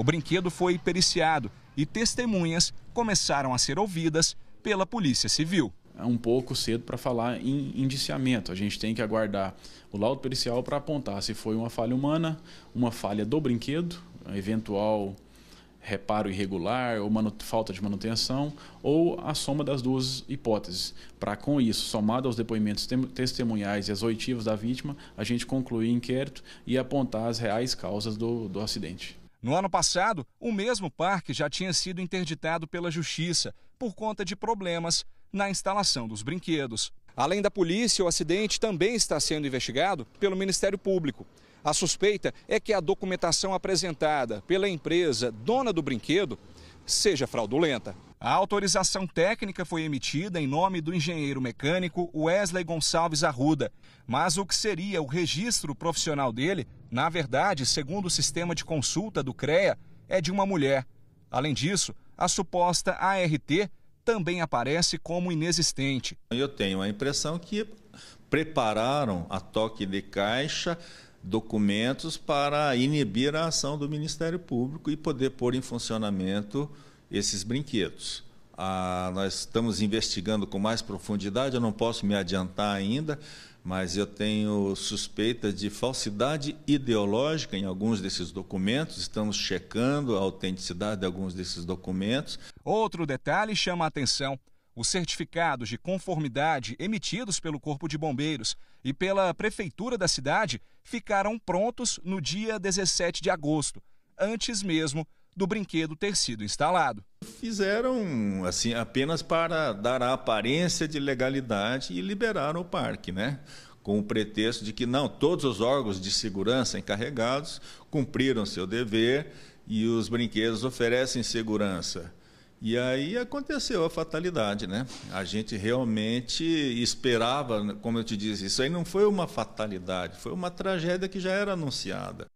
O brinquedo foi periciado e testemunhas começaram a ser ouvidas pela Polícia Civil. É um pouco cedo para falar em indiciamento. A gente tem que aguardar o laudo pericial para apontar se foi uma falha humana, uma falha do brinquedo, eventual reparo irregular ou falta de manutenção, ou a soma das duas hipóteses. Para com isso, somado aos depoimentos testemunhais e as oitivas da vítima, a gente concluir o inquérito e apontar as reais causas do, do acidente. No ano passado, o mesmo parque já tinha sido interditado pela Justiça por conta de problemas na instalação dos brinquedos. Além da polícia, o acidente também está sendo investigado pelo Ministério Público. A suspeita é que a documentação apresentada pela empresa dona do brinquedo seja fraudulenta. A autorização técnica foi emitida em nome do engenheiro mecânico Wesley Gonçalves Arruda, mas o que seria o registro profissional dele, na verdade, segundo o sistema de consulta do CREA, é de uma mulher. Além disso, a suposta ART também aparece como inexistente. Eu tenho a impressão que prepararam a toque de caixa documentos para inibir a ação do Ministério Público e poder pôr em funcionamento esses brinquedos. Ah, nós estamos investigando com mais profundidade, eu não posso me adiantar ainda, mas eu tenho suspeita de falsidade ideológica em alguns desses documentos, estamos checando a autenticidade de alguns desses documentos. Outro detalhe chama a atenção: os certificados de conformidade emitidos pelo Corpo de Bombeiros e pela Prefeitura da cidade ficaram prontos no dia 17 de agosto, antes mesmo do brinquedo ter sido instalado. Fizeram assim apenas para dar a aparência de legalidade e liberaram o parque, né? Com o pretexto de que não todos os órgãos de segurança encarregados cumpriram seu dever e os brinquedos oferecem segurança. E aí aconteceu a fatalidade, né? A gente realmente esperava, como eu te disse, isso aí não foi uma fatalidade, foi uma tragédia que já era anunciada.